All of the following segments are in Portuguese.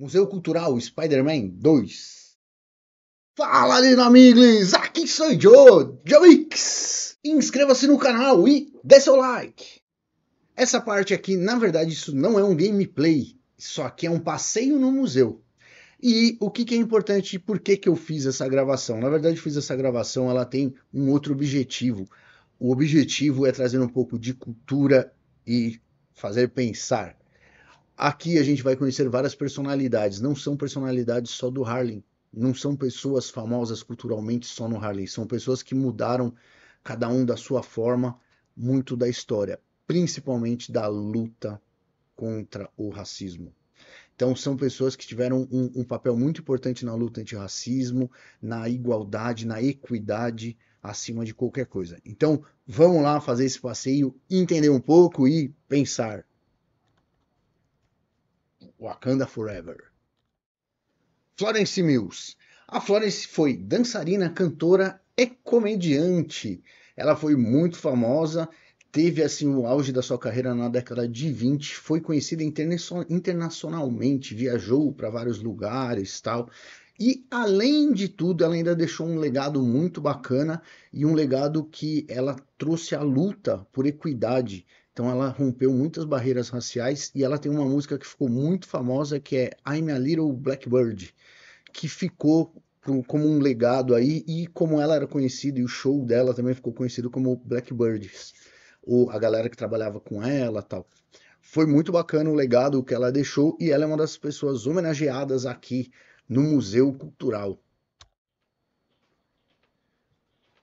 Museu Cultural Spider-Man 2. Fala, Amigos! Aqui sou eu, Joix! Inscreva-se no canal e dê seu like! Essa parte aqui, na verdade, isso não é um gameplay, isso aqui é um passeio no museu. E o que, que é importante e por que, que eu fiz essa gravação? Na verdade, fiz essa gravação, ela tem um outro objetivo. O objetivo é trazer um pouco de cultura e fazer pensar Aqui a gente vai conhecer várias personalidades, não são personalidades só do Harlem, não são pessoas famosas culturalmente só no Harlem, são pessoas que mudaram cada um da sua forma muito da história, principalmente da luta contra o racismo. Então são pessoas que tiveram um, um papel muito importante na luta anti-racismo, na igualdade, na equidade acima de qualquer coisa. Então vamos lá fazer esse passeio, entender um pouco e pensar. Wakanda Forever. Florence Mills. A Florence foi dançarina, cantora e comediante. Ela foi muito famosa, teve assim o auge da sua carreira na década de 20, foi conhecida internacionalmente, viajou para vários lugares, tal. E além de tudo, ela ainda deixou um legado muito bacana e um legado que ela trouxe a luta por equidade então ela rompeu muitas barreiras raciais e ela tem uma música que ficou muito famosa que é I'm a Little Blackbird, que ficou como um legado aí e como ela era conhecida e o show dela também ficou conhecido como Blackbirds, ou a galera que trabalhava com ela, tal. Foi muito bacana o legado que ela deixou e ela é uma das pessoas homenageadas aqui no Museu Cultural.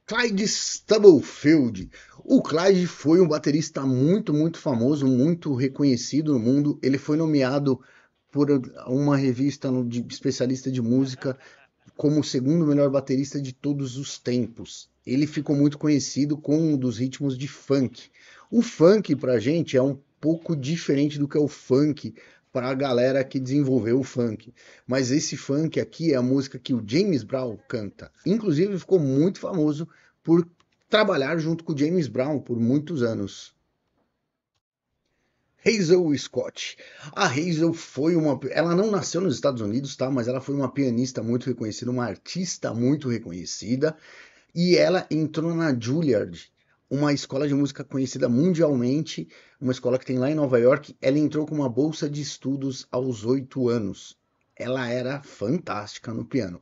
Clyde Stubblefield. O Clyde foi um baterista muito, muito famoso, muito reconhecido no mundo. Ele foi nomeado por uma revista de especialista de música como o segundo melhor baterista de todos os tempos. Ele ficou muito conhecido com um dos ritmos de funk. O funk, pra gente, é um pouco diferente do que é o funk para a galera que desenvolveu o funk. Mas esse funk aqui é a música que o James Brown canta. Inclusive ficou muito famoso por trabalhar junto com o James Brown por muitos anos. Hazel Scott. A Hazel foi uma. Ela não nasceu nos Estados Unidos, tá? Mas ela foi uma pianista muito reconhecida, uma artista muito reconhecida. E ela entrou na Juilliard, uma escola de música conhecida mundialmente, uma escola que tem lá em Nova York. Ela entrou com uma bolsa de estudos aos oito anos. Ela era fantástica no piano.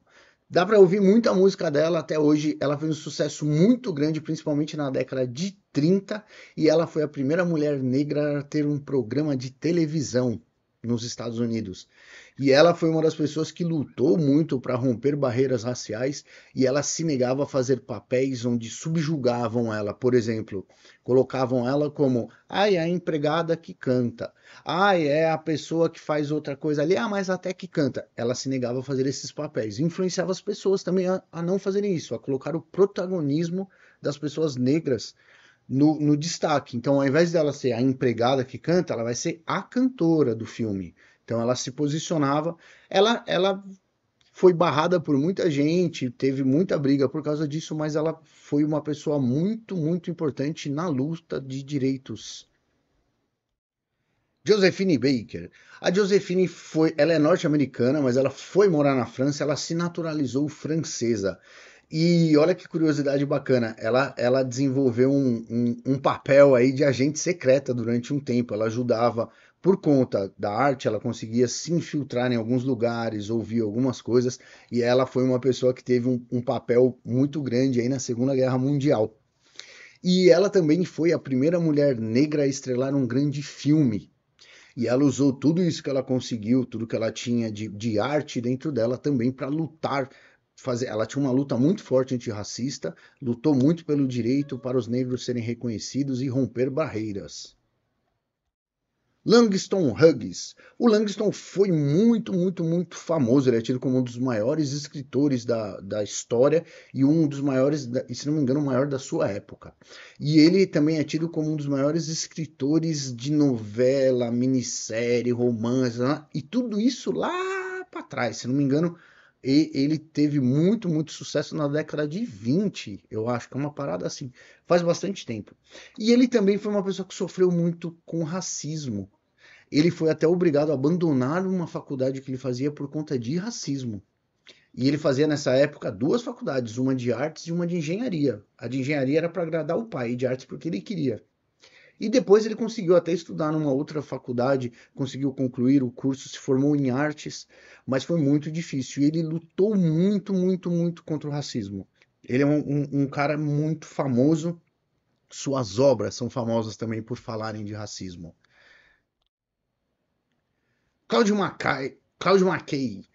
Dá para ouvir muita música dela até hoje. Ela fez um sucesso muito grande, principalmente na década de 30, e ela foi a primeira mulher negra a ter um programa de televisão nos Estados Unidos. E ela foi uma das pessoas que lutou muito para romper barreiras raciais e ela se negava a fazer papéis onde subjugavam ela. Por exemplo, colocavam ela como: ai, ah, é a empregada que canta, ai, ah, é a pessoa que faz outra coisa ali, ah, mas até que canta. Ela se negava a fazer esses papéis. Influenciava as pessoas também a, a não fazerem isso, a colocar o protagonismo das pessoas negras no, no, destaque. Então, ao invés dela ser a empregada que canta, ela vai ser a cantora do filme. Então, ela se posicionava. Ela, ela foi barrada por muita gente, teve muita briga por causa disso, mas ela foi uma pessoa muito, muito importante na luta de direitos. Josephine Baker. A Josephine foi, ela é norte-americana, mas ela foi morar na França, ela se naturalizou francesa. E olha que curiosidade bacana, ela, ela desenvolveu um, um, um, papel aí de agente secreta durante um tempo. Ela ajudava por conta da arte, ela conseguia se infiltrar em alguns lugares, ouvir algumas coisas, e ela foi uma pessoa que teve um, um papel muito grande aí na Segunda Guerra Mundial. E ela também foi a primeira mulher negra a estrelar um grande filme. E ela usou tudo isso que ela conseguiu, tudo que ela tinha de, de arte dentro dela também para lutar fazer, ela tinha uma luta muito forte antirracista, lutou muito pelo direito para os negros serem reconhecidos e romper barreiras. Langston Hughes. O Langston foi muito, muito, muito famoso. Ele é tido como um dos maiores escritores da, da história e um dos maiores, se não me engano, o maior da sua época. E ele também é tido como um dos maiores escritores de novela, minissérie, romance, né? e tudo isso lá para trás. Se não me engano, e ele teve muito, muito sucesso na década de 20, eu acho que é uma parada assim, faz bastante tempo. E ele também foi uma pessoa que sofreu muito com racismo. Ele foi até obrigado a abandonar uma faculdade que ele fazia por conta de racismo. E ele fazia nessa época duas faculdades, uma de artes e uma de engenharia. A de engenharia era para agradar o pai, e de artes porque ele queria. E depois ele conseguiu até estudar numa outra faculdade, conseguiu concluir o curso, se formou em artes, mas foi muito difícil. E ele lutou muito, muito, muito contra o racismo. Ele é um, um, um cara muito famoso. Suas obras são famosas também por falarem de racismo. Cláudio Mackay, Mackay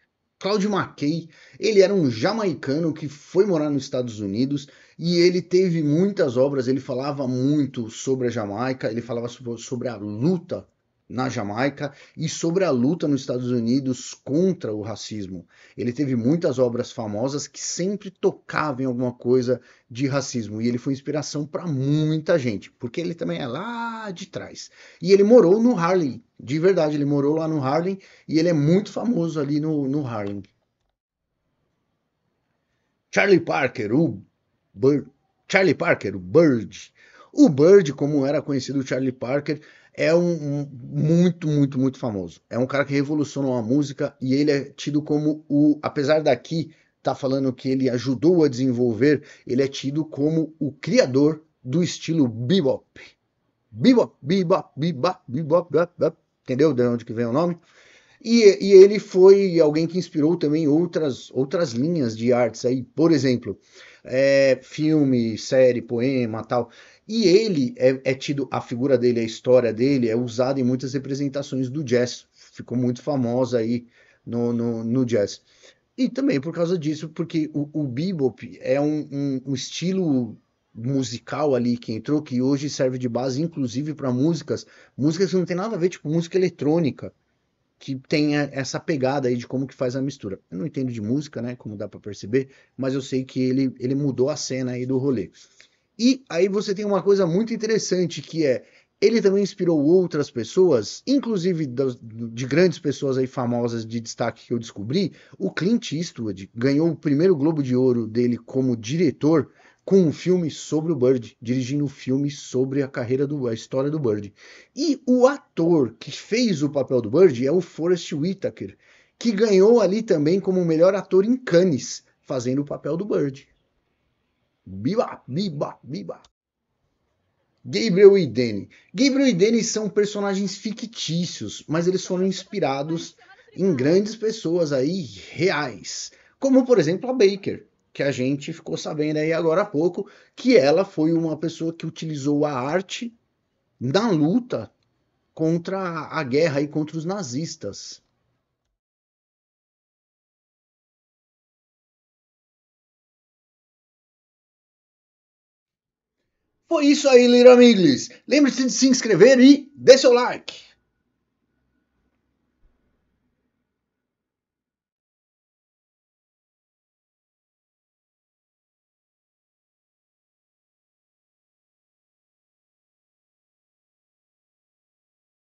Claudio McKay, ele era um jamaicano que foi morar nos Estados Unidos e ele teve muitas obras, ele falava muito sobre a Jamaica, ele falava sobre a luta na Jamaica e sobre a luta nos Estados Unidos contra o racismo. Ele teve muitas obras famosas que sempre tocavam em alguma coisa de racismo e ele foi inspiração para muita gente, porque ele também é lá de trás. E ele morou no Harlem, de verdade, ele morou lá no Harlem e ele é muito famoso ali no, no Harlem. Charlie Parker, o Bird, Charlie Parker, o Bird. O Bird, como era conhecido Charlie Parker, é um, um, muito, muito, muito famoso. É um cara que revolucionou a música e ele é tido como o, apesar daqui tá falando que ele ajudou a desenvolver, ele é tido como o criador do estilo bebop. Bebop, bebop, bebop, bebop, bebop, bebop. entendeu de onde que vem o nome? E, e, ele foi alguém que inspirou também outras, outras linhas de artes aí, por exemplo, é, filme, série, poema tal. E ele é, é, tido, a figura dele, a história dele é usada em muitas representações do jazz. Ficou muito famosa aí no, no, no jazz. E também por causa disso, porque o, o bebop é um, um, um estilo musical ali que entrou, que hoje serve de base, inclusive, para músicas, músicas que não tem nada a ver, tipo música eletrônica, que tem essa pegada aí de como que faz a mistura. Eu não entendo de música, né, como dá para perceber, mas eu sei que ele, ele mudou a cena aí do rolê. E aí você tem uma coisa muito interessante que é ele também inspirou outras pessoas, inclusive de grandes pessoas aí famosas de destaque que eu descobri. O Clint Eastwood ganhou o primeiro Globo de Ouro dele como diretor com um filme sobre o Bird, dirigindo um filme sobre a carreira do a história do Bird. E o ator que fez o papel do Bird é o Forrest Whitaker, que ganhou ali também como melhor ator em Cannes, fazendo o papel do Bird. Biba, biba, biba. Gabriel e Danny. Gabriel e Danny são personagens fictícios, mas eles foram inspirados em grandes pessoas aí reais, como por exemplo a Baker, que a gente ficou sabendo aí agora há pouco, que ela foi uma pessoa que utilizou a arte na luta contra a guerra e contra os nazistas. Foi isso aí, Lira Miglis. Lembre-se de se inscrever e dê seu like.